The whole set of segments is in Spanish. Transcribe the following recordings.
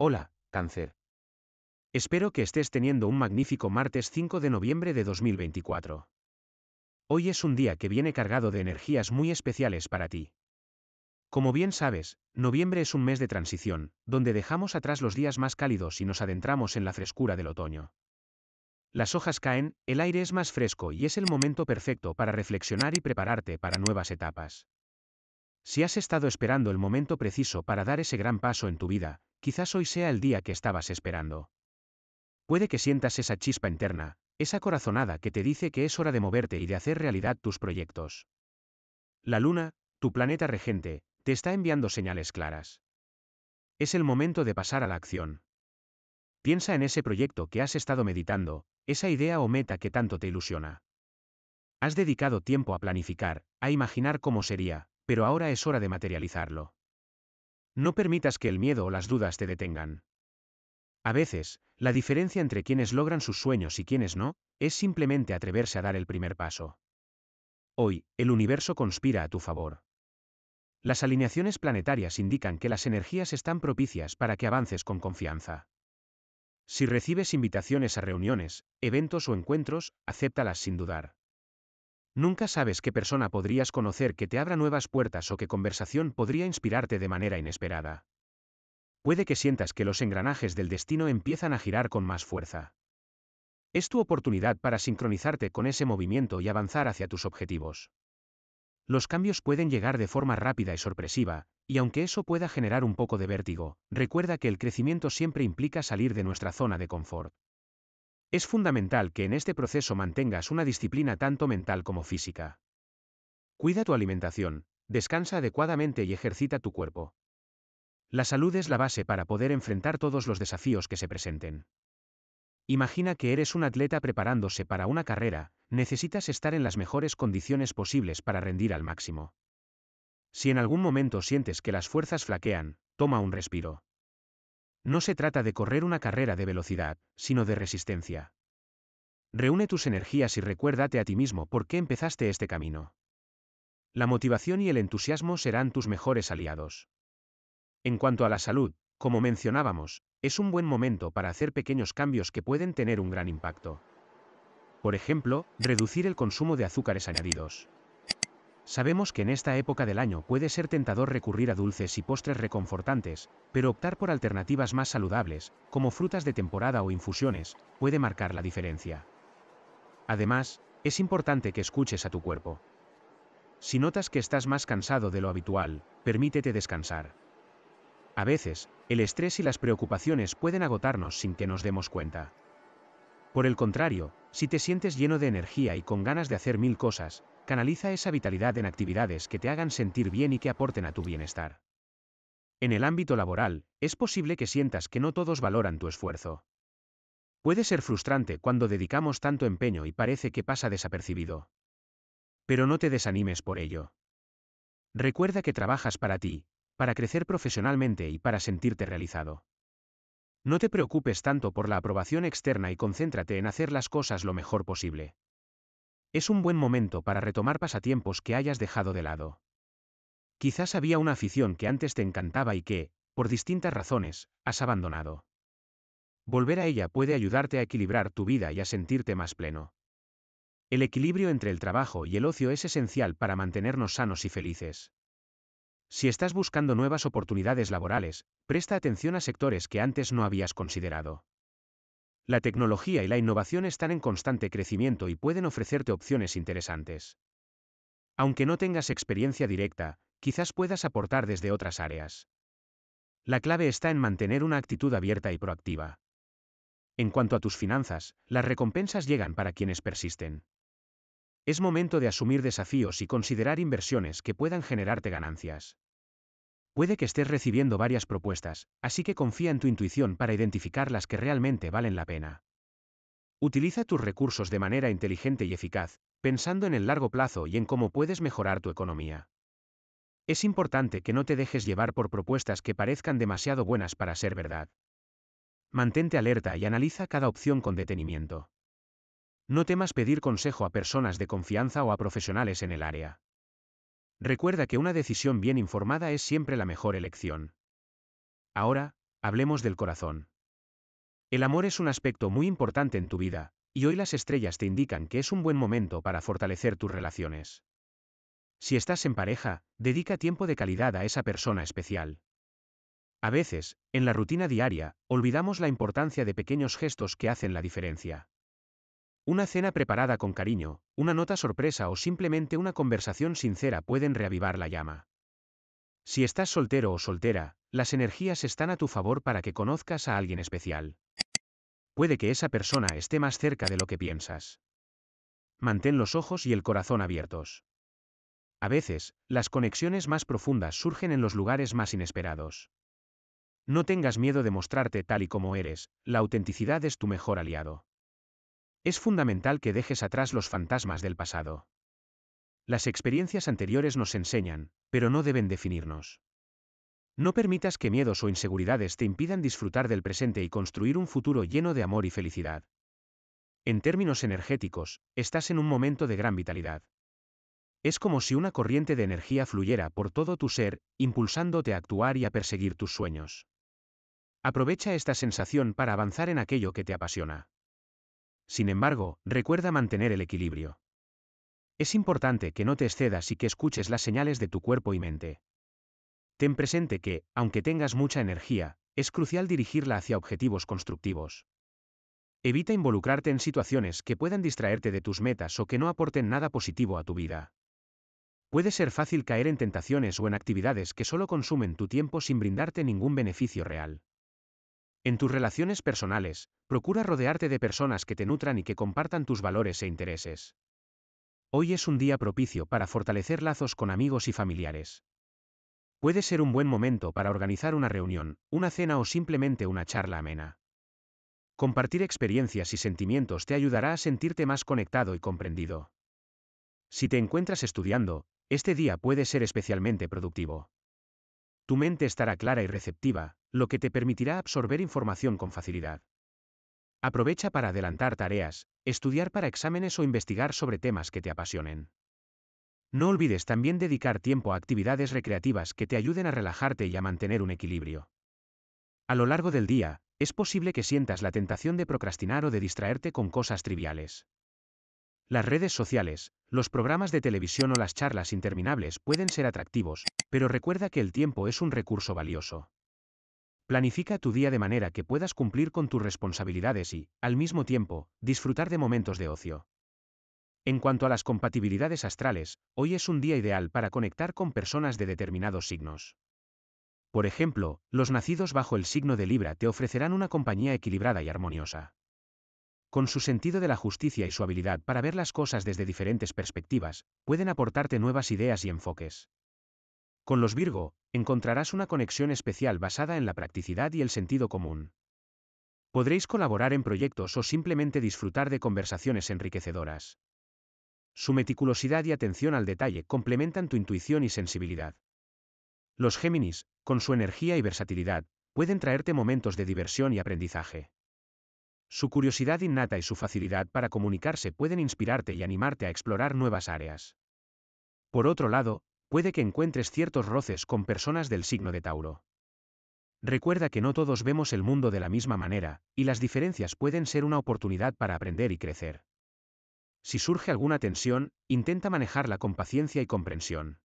Hola, cáncer. Espero que estés teniendo un magnífico martes 5 de noviembre de 2024. Hoy es un día que viene cargado de energías muy especiales para ti. Como bien sabes, noviembre es un mes de transición, donde dejamos atrás los días más cálidos y nos adentramos en la frescura del otoño. Las hojas caen, el aire es más fresco y es el momento perfecto para reflexionar y prepararte para nuevas etapas. Si has estado esperando el momento preciso para dar ese gran paso en tu vida, quizás hoy sea el día que estabas esperando. Puede que sientas esa chispa interna, esa corazonada que te dice que es hora de moverte y de hacer realidad tus proyectos. La luna, tu planeta regente, te está enviando señales claras. Es el momento de pasar a la acción. Piensa en ese proyecto que has estado meditando, esa idea o meta que tanto te ilusiona. Has dedicado tiempo a planificar, a imaginar cómo sería, pero ahora es hora de materializarlo. No permitas que el miedo o las dudas te detengan. A veces, la diferencia entre quienes logran sus sueños y quienes no, es simplemente atreverse a dar el primer paso. Hoy, el universo conspira a tu favor. Las alineaciones planetarias indican que las energías están propicias para que avances con confianza. Si recibes invitaciones a reuniones, eventos o encuentros, acéptalas sin dudar. Nunca sabes qué persona podrías conocer que te abra nuevas puertas o qué conversación podría inspirarte de manera inesperada. Puede que sientas que los engranajes del destino empiezan a girar con más fuerza. Es tu oportunidad para sincronizarte con ese movimiento y avanzar hacia tus objetivos. Los cambios pueden llegar de forma rápida y sorpresiva, y aunque eso pueda generar un poco de vértigo, recuerda que el crecimiento siempre implica salir de nuestra zona de confort. Es fundamental que en este proceso mantengas una disciplina tanto mental como física. Cuida tu alimentación, descansa adecuadamente y ejercita tu cuerpo. La salud es la base para poder enfrentar todos los desafíos que se presenten. Imagina que eres un atleta preparándose para una carrera, necesitas estar en las mejores condiciones posibles para rendir al máximo. Si en algún momento sientes que las fuerzas flaquean, toma un respiro. No se trata de correr una carrera de velocidad, sino de resistencia. Reúne tus energías y recuérdate a ti mismo por qué empezaste este camino. La motivación y el entusiasmo serán tus mejores aliados. En cuanto a la salud, como mencionábamos, es un buen momento para hacer pequeños cambios que pueden tener un gran impacto. Por ejemplo, reducir el consumo de azúcares añadidos. Sabemos que en esta época del año puede ser tentador recurrir a dulces y postres reconfortantes, pero optar por alternativas más saludables, como frutas de temporada o infusiones, puede marcar la diferencia. Además, es importante que escuches a tu cuerpo. Si notas que estás más cansado de lo habitual, permítete descansar. A veces, el estrés y las preocupaciones pueden agotarnos sin que nos demos cuenta. Por el contrario, si te sientes lleno de energía y con ganas de hacer mil cosas, Canaliza esa vitalidad en actividades que te hagan sentir bien y que aporten a tu bienestar. En el ámbito laboral, es posible que sientas que no todos valoran tu esfuerzo. Puede ser frustrante cuando dedicamos tanto empeño y parece que pasa desapercibido. Pero no te desanimes por ello. Recuerda que trabajas para ti, para crecer profesionalmente y para sentirte realizado. No te preocupes tanto por la aprobación externa y concéntrate en hacer las cosas lo mejor posible. Es un buen momento para retomar pasatiempos que hayas dejado de lado. Quizás había una afición que antes te encantaba y que, por distintas razones, has abandonado. Volver a ella puede ayudarte a equilibrar tu vida y a sentirte más pleno. El equilibrio entre el trabajo y el ocio es esencial para mantenernos sanos y felices. Si estás buscando nuevas oportunidades laborales, presta atención a sectores que antes no habías considerado. La tecnología y la innovación están en constante crecimiento y pueden ofrecerte opciones interesantes. Aunque no tengas experiencia directa, quizás puedas aportar desde otras áreas. La clave está en mantener una actitud abierta y proactiva. En cuanto a tus finanzas, las recompensas llegan para quienes persisten. Es momento de asumir desafíos y considerar inversiones que puedan generarte ganancias. Puede que estés recibiendo varias propuestas, así que confía en tu intuición para identificar las que realmente valen la pena. Utiliza tus recursos de manera inteligente y eficaz, pensando en el largo plazo y en cómo puedes mejorar tu economía. Es importante que no te dejes llevar por propuestas que parezcan demasiado buenas para ser verdad. Mantente alerta y analiza cada opción con detenimiento. No temas pedir consejo a personas de confianza o a profesionales en el área. Recuerda que una decisión bien informada es siempre la mejor elección. Ahora, hablemos del corazón. El amor es un aspecto muy importante en tu vida, y hoy las estrellas te indican que es un buen momento para fortalecer tus relaciones. Si estás en pareja, dedica tiempo de calidad a esa persona especial. A veces, en la rutina diaria, olvidamos la importancia de pequeños gestos que hacen la diferencia. Una cena preparada con cariño, una nota sorpresa o simplemente una conversación sincera pueden reavivar la llama. Si estás soltero o soltera, las energías están a tu favor para que conozcas a alguien especial. Puede que esa persona esté más cerca de lo que piensas. Mantén los ojos y el corazón abiertos. A veces, las conexiones más profundas surgen en los lugares más inesperados. No tengas miedo de mostrarte tal y como eres, la autenticidad es tu mejor aliado. Es fundamental que dejes atrás los fantasmas del pasado. Las experiencias anteriores nos enseñan, pero no deben definirnos. No permitas que miedos o inseguridades te impidan disfrutar del presente y construir un futuro lleno de amor y felicidad. En términos energéticos, estás en un momento de gran vitalidad. Es como si una corriente de energía fluyera por todo tu ser, impulsándote a actuar y a perseguir tus sueños. Aprovecha esta sensación para avanzar en aquello que te apasiona. Sin embargo, recuerda mantener el equilibrio. Es importante que no te excedas y que escuches las señales de tu cuerpo y mente. Ten presente que, aunque tengas mucha energía, es crucial dirigirla hacia objetivos constructivos. Evita involucrarte en situaciones que puedan distraerte de tus metas o que no aporten nada positivo a tu vida. Puede ser fácil caer en tentaciones o en actividades que solo consumen tu tiempo sin brindarte ningún beneficio real. En tus relaciones personales, procura rodearte de personas que te nutran y que compartan tus valores e intereses. Hoy es un día propicio para fortalecer lazos con amigos y familiares. Puede ser un buen momento para organizar una reunión, una cena o simplemente una charla amena. Compartir experiencias y sentimientos te ayudará a sentirte más conectado y comprendido. Si te encuentras estudiando, este día puede ser especialmente productivo. Tu mente estará clara y receptiva, lo que te permitirá absorber información con facilidad. Aprovecha para adelantar tareas, estudiar para exámenes o investigar sobre temas que te apasionen. No olvides también dedicar tiempo a actividades recreativas que te ayuden a relajarte y a mantener un equilibrio. A lo largo del día, es posible que sientas la tentación de procrastinar o de distraerte con cosas triviales. Las redes sociales, los programas de televisión o las charlas interminables pueden ser atractivos, pero recuerda que el tiempo es un recurso valioso. Planifica tu día de manera que puedas cumplir con tus responsabilidades y, al mismo tiempo, disfrutar de momentos de ocio. En cuanto a las compatibilidades astrales, hoy es un día ideal para conectar con personas de determinados signos. Por ejemplo, los nacidos bajo el signo de Libra te ofrecerán una compañía equilibrada y armoniosa. Con su sentido de la justicia y su habilidad para ver las cosas desde diferentes perspectivas, pueden aportarte nuevas ideas y enfoques. Con los Virgo, encontrarás una conexión especial basada en la practicidad y el sentido común. Podréis colaborar en proyectos o simplemente disfrutar de conversaciones enriquecedoras. Su meticulosidad y atención al detalle complementan tu intuición y sensibilidad. Los Géminis, con su energía y versatilidad, pueden traerte momentos de diversión y aprendizaje. Su curiosidad innata y su facilidad para comunicarse pueden inspirarte y animarte a explorar nuevas áreas. Por otro lado, puede que encuentres ciertos roces con personas del signo de Tauro. Recuerda que no todos vemos el mundo de la misma manera, y las diferencias pueden ser una oportunidad para aprender y crecer. Si surge alguna tensión, intenta manejarla con paciencia y comprensión.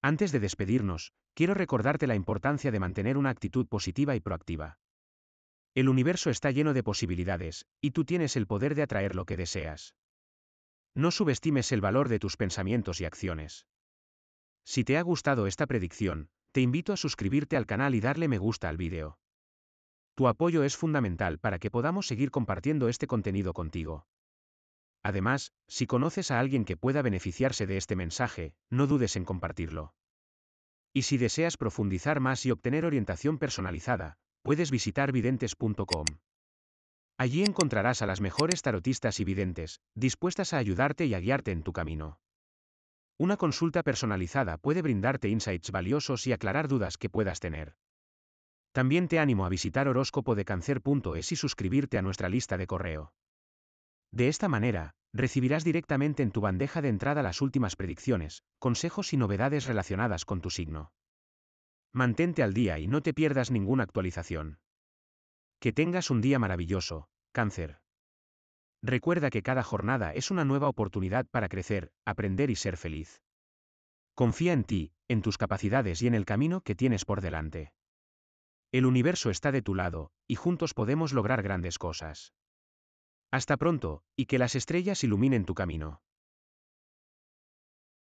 Antes de despedirnos, quiero recordarte la importancia de mantener una actitud positiva y proactiva. El universo está lleno de posibilidades, y tú tienes el poder de atraer lo que deseas. No subestimes el valor de tus pensamientos y acciones. Si te ha gustado esta predicción, te invito a suscribirte al canal y darle me gusta al vídeo. Tu apoyo es fundamental para que podamos seguir compartiendo este contenido contigo. Además, si conoces a alguien que pueda beneficiarse de este mensaje, no dudes en compartirlo. Y si deseas profundizar más y obtener orientación personalizada, puedes visitar videntes.com. Allí encontrarás a las mejores tarotistas y videntes, dispuestas a ayudarte y a guiarte en tu camino. Una consulta personalizada puede brindarte insights valiosos y aclarar dudas que puedas tener. También te animo a visitar horóscopodecancer.es y suscribirte a nuestra lista de correo. De esta manera, recibirás directamente en tu bandeja de entrada las últimas predicciones, consejos y novedades relacionadas con tu signo. Mantente al día y no te pierdas ninguna actualización. Que tengas un día maravilloso, cáncer. Recuerda que cada jornada es una nueva oportunidad para crecer, aprender y ser feliz. Confía en ti, en tus capacidades y en el camino que tienes por delante. El universo está de tu lado, y juntos podemos lograr grandes cosas. Hasta pronto, y que las estrellas iluminen tu camino.